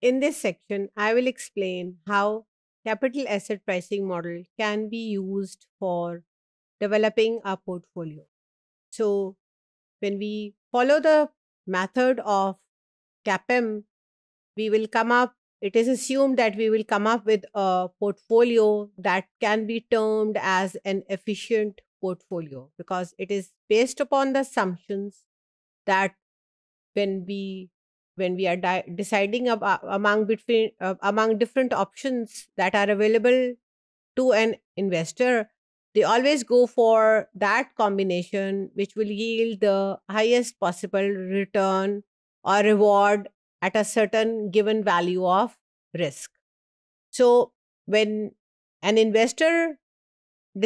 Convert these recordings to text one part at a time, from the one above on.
In this section, I will explain how capital asset pricing model can be used for developing a portfolio. So when we follow the method of CAPM, we will come up, it is assumed that we will come up with a portfolio that can be termed as an efficient portfolio because it is based upon the assumptions that when we when we are di- deciding ab- among between uh, among different options that are available to an investor they always go for that combination which will yield the highest possible return or reward at a certain given value of risk so when an investor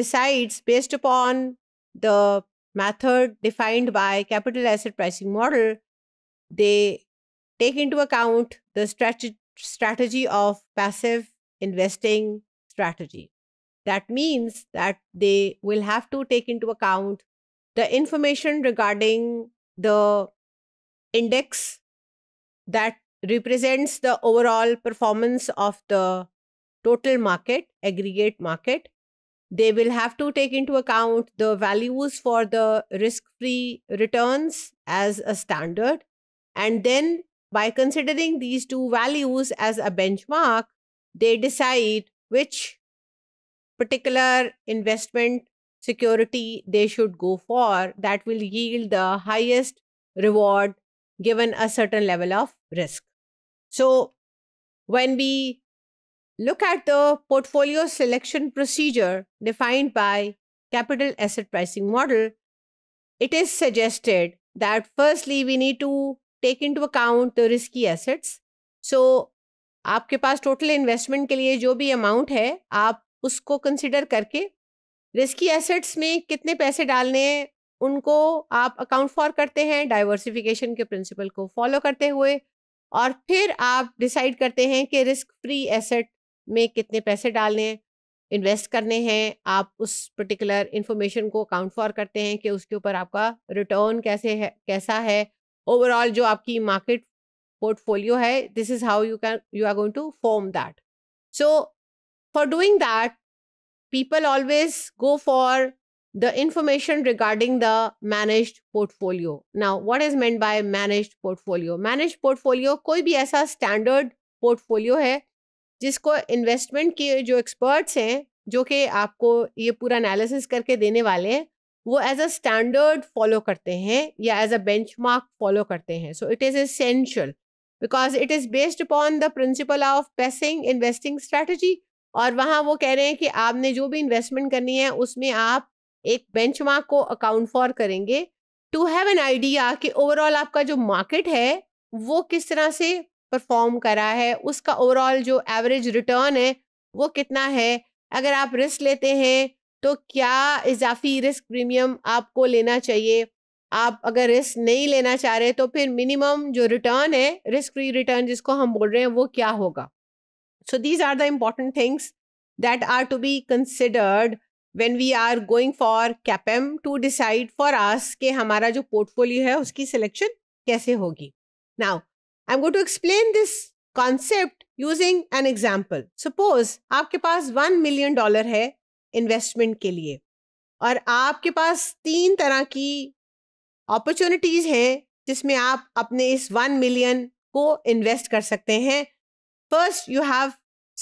decides based upon the method defined by capital asset pricing model they take into account the strategy strategy of passive investing strategy. That means that they will have to take into account the information regarding the index that represents the overall performance of the total market, aggregate market. They will have to take into account the values for the risk free returns as a standard. And then by considering these two values as a benchmark, they decide which particular investment security they should go for that will yield the highest reward given a certain level of risk. So, when we look at the portfolio selection procedure defined by capital asset pricing model, it is suggested that firstly we need to take into account risky assets so आपके पास total investment के लिए जो भी amount है आप उसको consider करके रिस्की एसेट्स में कितने पैसे डालने हैं उनको आप अकाउंट फॉर करते हैं डाइवर्सिफिकेशन के प्रिंसिपल को फॉलो करते हुए और फिर आप डिसाइड करते हैं कि रिस्क फ्री एसेट में कितने पैसे डालने हैं इन्वेस्ट करने हैं आप उस पर्टिकुलर इंफॉर्मेशन को अकाउंट फॉर करते हैं कि उसके ऊपर आपका रिटर्न कैसे है कैसा है ओवरऑल जो आपकी मार्केट पोर्टफोलियो है this is how you can you are going to form that so for doing that people always go for the information regarding the manage portfolio now what is meant by manage portfolio manage portfolio कोई भी ऐसा standard portfolio है जिसको investment के जो experts हैं जो कि आपको ये पूरा एनालिसिस करके देने वाले हैं वो एज अ स्टैंडर्ड फॉलो करते हैं या as a benchmark follow करते हैं so it is essential because it is based upon the principle of passing investing strategy और वहाँ वो कह रहे हैं कि आपने जो भी इन्वेस्टमेंट करनी है उसमें आप एक बेंच मार्क को अकाउंट फॉर करेंगे टू हैव एन आइडिया कि ओवरऑल आपका जो मार्केट है वो किस तरह से परफॉर्म करा है उसका ओवरऑल जो एवरेज रिटर्न है वो कितना है अगर आप रिस्क लेते हैं तो क्या इजाफी रिस्क प्रीमियम आपको लेना चाहिए आप अगर रिस्क नहीं लेना चाह रहे तो फिर मिनिमम जो रिटर्न है रिस्क फ्री रिटर्न जिसको हम बोल रहे हैं वो क्या होगा so these are the important things that are to be considered when we are going for CAPM to decide for us के हमारा जो पोर्टफोलियो है उसकी सिलेक्शन कैसे होगी now I am go to explain this concept using an example suppose आपके पास वन मिलियन डॉलर है इन्वेस्टमेंट के लिए और आपके पास तीन तरह की अपॉर्चुनिटीज़ हैं जिसमें आप अपने इस वन मिलियन को इन्वेस्ट कर सकते हैं first you have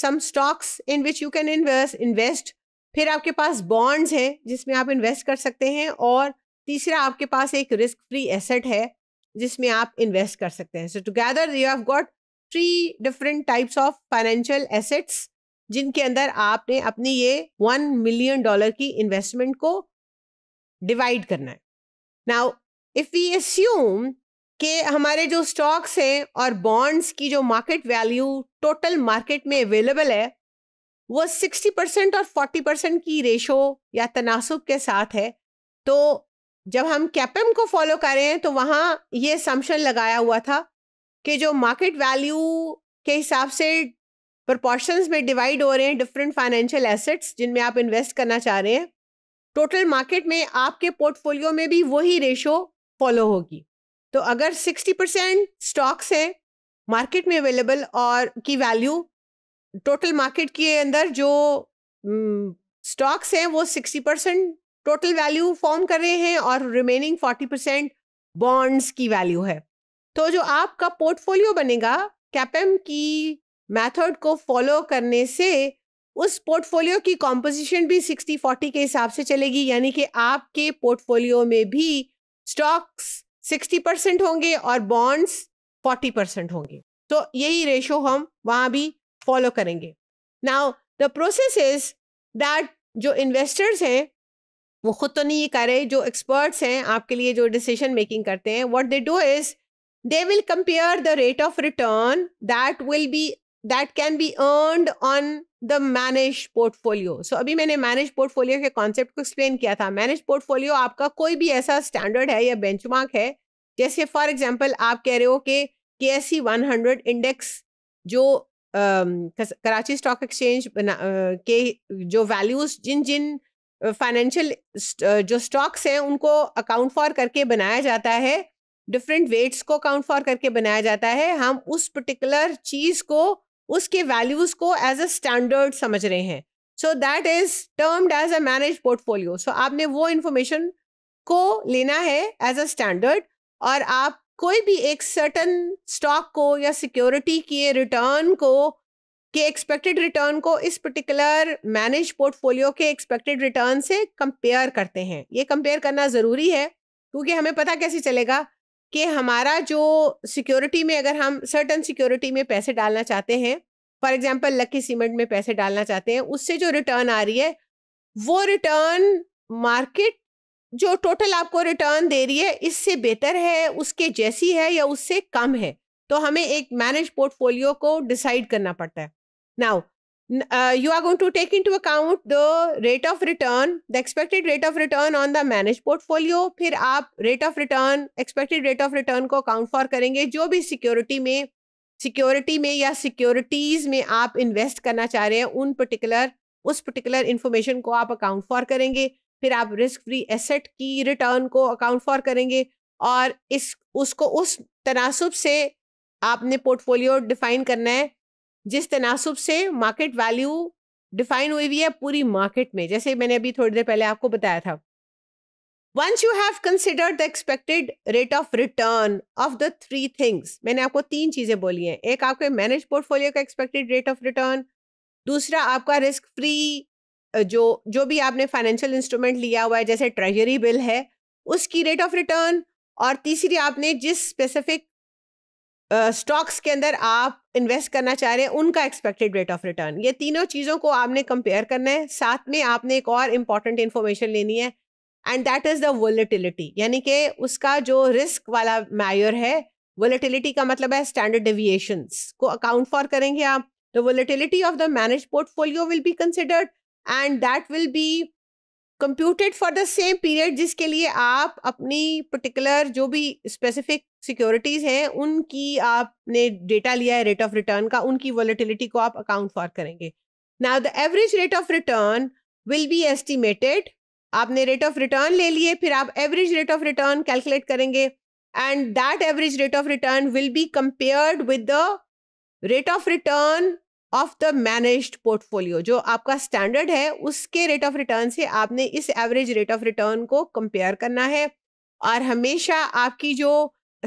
some stocks in which you can invest invest फिर आपके पास बॉन्ड्स हैं जिसमें आप इन्वेस्ट कर सकते हैं और तीसरा आपके पास एक रिस्क फ्री एसेट है जिसमें आप इन्वेस्ट कर सकते हैं so together you have got three different types of financial assets जिनके अंदर आपने अपनी ये वन मिलियन डॉलर की इन्वेस्टमेंट को डिवाइड करना है नाउ इफ वी एस्यूम कि हमारे जो स्टॉक्स हैं और बॉन्ड्स की जो मार्केट वैल्यू टोटल मार्केट में अवेलेबल है वो 60 परसेंट और 40 परसेंट की रेशो या तनासब के साथ है तो जब हम कैपम को फॉलो करें तो वहाँ ये समशन लगाया हुआ था कि जो मार्केट वैल्यू के हिसाब से प्रोपोर्शंस में डिवाइड हो रहे हैं डिफरेंट फाइनेंशियल एसेट्स जिनमें आप इन्वेस्ट करना चाह रहे हैं टोटल मार्केट में आपके पोर्टफोलियो में भी वही रेशो फॉलो होगी तो अगर 60 परसेंट स्टॉक्स हैं मार्केट में अवेलेबल और की वैल्यू टोटल मार्केट के अंदर जो स्टॉक्स mm, हैं वो 60 परसेंट टोटल वैल्यू फॉर्म कर रहे हैं और रिमेनिंग 40 परसेंट बॉन्ड्स की वैल्यू है तो जो आपका पोर्टफोलियो बनेगा कैपेम की मेथड को फॉलो करने से उस पोर्टफोलियो की कॉम्पोजिशन भी 60 40 के हिसाब से चलेगी यानी कि आपके पोर्टफोलियो में भी स्टॉक्स 60 परसेंट होंगे और बॉन्ड्स 40 परसेंट होंगे तो यही रेशो हम वहाँ भी फॉलो करेंगे now the process is that जो इन्वेस्टर्स हैं वो खुद तो नहीं कर रहे जो एक्सपर्ट्स हैं आपके लिए जो डिसीजन मेकिंग करते हैं what they do is they will compare the rate of return that will be that can be earned on the manage portfolio so अभी मैंने मैनेज पोर्टफोलियो के कॉन्सेप्ट को एक्सप्लेन किया था मैनेज पोर्टफोलियो आपका कोई भी ऐसा स्टैंडर्ड है या benchmark है जैसे फॉर एग्जाम्पल आप कह रहे हो कि K S C one hundred index जो कराची स्टॉक एक्सचेंज बना के जो वैल्यूज जिन जिन फाइनेंशियल जो स्टॉक्स हैं उनको अकाउंट फॉर करके बनाया जाता है डिफरेंट वेट्स को अकाउंट फॉर करके बनाया जाता है हम उस पर्टिकुलर चीज़ को उसके वैल्यूज को एज अ स्टैंडर्ड समझ रहे हैं so that is termed as a manage portfolio so आपने वो इन्फॉर्मेशन को लेना है एज अ स्टैंडर्ड और आप कोई भी एक सर्टन स्टॉक को या सिक्योरिटी के रिटर्न को के एक्सपेक्टेड रिटर्न को इस पर्टिकुलर मैनेज पोर्टफोलियो के एक्सपेक्टेड रिटर्न से कंपेयर करते हैं ये कंपेयर करना ज़रूरी है क्योंकि हमें पता कैसे चलेगा कि हमारा जो सिक्योरिटी में अगर हम सर्टन सिक्योरिटी में पैसे डालना चाहते हैं फॉर एग्जाम्पल लकी सीमेंट में पैसे डालना चाहते हैं उससे जो रिटर्न आ रही है वो रिटर्न मार्केट जो टोटल आपको रिटर्न दे रही है इससे बेहतर है उसके जैसी है या उससे कम है तो हमें एक मैनेज पोर्टफोलियो को डिसाइड करना पड़ता है now uh, you are going to take into account the rate of return, the expected rate of return on the managed portfolio. फिर आप rate of return, expected rate of return को account for करेंगे जो भी security में security में या securities में आप invest करना चाह रहे हैं उन particular उस particular information को आप account for करेंगे फिर आप risk free asset की return को account for करेंगे और इस उसको उस तनासब से आपने पोर्टफोलियो डिफाइन करना है जिस तनासब से मार्केट वैल्यू डिफाइन हुई हुई है पूरी मार्केट में जैसे मैंने अभी थोड़ी देर पहले आपको बताया था once you have considered the expected rate of return of the three things मैंने आपको तीन चीज़ें बोली हैं एक आपके मैनेज पोर्टफोलियो का एक्सपेक्टेड रेट ऑफ रिटर्न दूसरा आपका रिस्क फ्री जो जो भी आपने फाइनेंशियल इंस्ट्रूमेंट लिया हुआ है जैसे ट्रेजरी बिल है उसकी रेट ऑफ रिटर्न और तीसरी आपने जिस स्पेसिफिक स्टॉक्स के अंदर आप इन्वेस्ट करना चाह रहे हैं उनका एक्सपेक्टेड रेट ऑफ रिटर्न ये तीनों चीज़ों को आपने कंपेयर करना है साथ में आपने एक और इम्पॉर्टेंट इन्फॉर्मेशन लेनी है and that is the volatility यानी कि उसका जो रिस्क वाला मैयर है वोलेटिलिटी का मतलब है स्टैंडर्ड डिविएशंस को अकाउंट फॉर करेंगे आप the volatility of the manage portfolio will be considered and that will be computed for the same period जिसके लिए आप अपनी पर्टिकुलर जो भी स्पेसिफिक सिक्योरिटीज हैं उनकी आपने डेटा लिया है रेट ऑफ रिटर्न का उनकी वॉलिटिलिटी को आप अकाउंट फॉर करेंगे now the average rate of return will be estimated आपने रेट ऑफ रिटर्न ले लिए फिर आप average rate of return calculate करेंगे and that average rate of return will be compared with the rate of return of the manage portfolio जो आपका standard है उसके रेट ऑफ रिटर्न से आपने इस एवरेज रेट ऑफ रिटर्न को compare करना है और हमेशा आपकी जो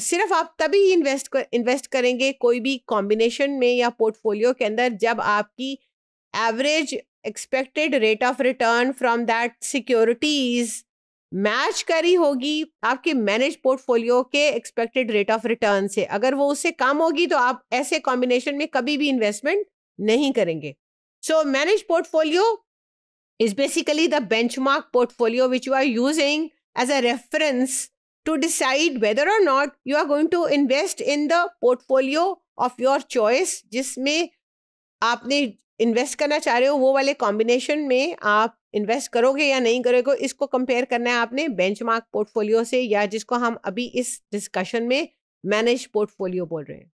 सिर्फ आप तभी इन्वेस्ट कर इन्वेस्ट करेंगे कोई भी कॉम्बिनेशन में या पोर्टफोलियो के अंदर जब आपकी average expected rate of return from that securities match करी होगी आपके मैनेज पोर्टफोलियो के एक्सपेक्टेड रेट ऑफ रिटर्न से अगर वो उससे कम होगी तो आप ऐसे कॉम्बिनेशन में कभी भी इन्वेस्टमेंट नहीं करेंगे so manage portfolio is basically the benchmark portfolio which you are using as a reference to decide whether or not you are going to invest in the portfolio of your choice जिसमें आपने invest करना चाह रहे हो वो वाले combination में आप इन्वेस्ट करोगे या नहीं करोगे इसको कंपेयर करना है आपने बेंचमार्क पोर्टफोलियो से या जिसको हम अभी इस डिस्कशन में मैनेज पोर्टफोलियो बोल रहे हैं